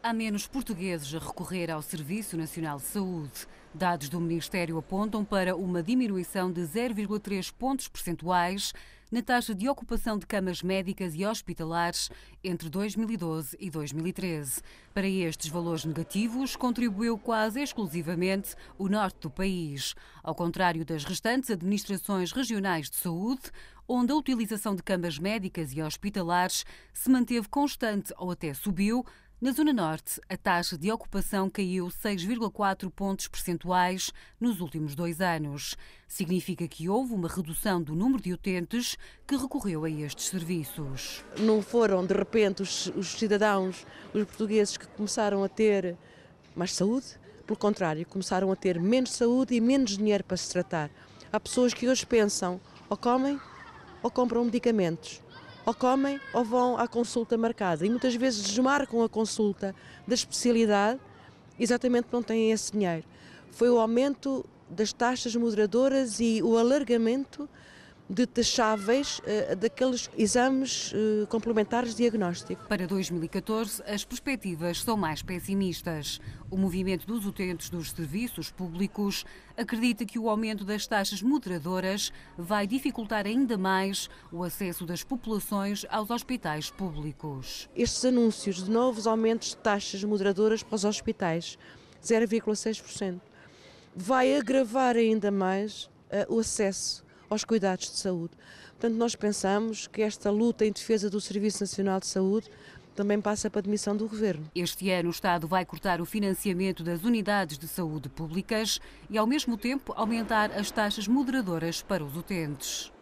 Há menos portugueses a recorrer ao Serviço Nacional de Saúde. Dados do Ministério apontam para uma diminuição de 0,3 pontos percentuais na taxa de ocupação de camas médicas e hospitalares entre 2012 e 2013. Para estes valores negativos, contribuiu quase exclusivamente o norte do país. Ao contrário das restantes administrações regionais de saúde, onde a utilização de camas médicas e hospitalares se manteve constante ou até subiu, na Zona Norte, a taxa de ocupação caiu 6,4 pontos percentuais nos últimos dois anos. Significa que houve uma redução do número de utentes que recorreu a estes serviços. Não foram, de repente, os, os cidadãos, os portugueses, que começaram a ter mais saúde. Pelo contrário, começaram a ter menos saúde e menos dinheiro para se tratar. Há pessoas que hoje pensam ou comem ou compram medicamentos ou comem ou vão à consulta marcada. E muitas vezes desmarcam a consulta da especialidade exatamente porque não têm esse dinheiro. Foi o aumento das taxas moderadoras e o alargamento detacháveis uh, eh, daqueles exames uh, complementares diagnósticos. diagnóstico. Para 2014, as perspectivas são mais pessimistas. O movimento dos utentes dos serviços públicos acredita que o aumento das taxas moderadoras vai dificultar ainda mais o acesso das populações aos hospitais públicos. Estes anúncios de novos aumentos de taxas moderadoras para os hospitais, 0,6%, vai agravar ainda mais uh, o acesso aos cuidados de saúde. Portanto, nós pensamos que esta luta em defesa do Serviço Nacional de Saúde também passa para a demissão do Governo. Este ano o Estado vai cortar o financiamento das unidades de saúde públicas e, ao mesmo tempo, aumentar as taxas moderadoras para os utentes.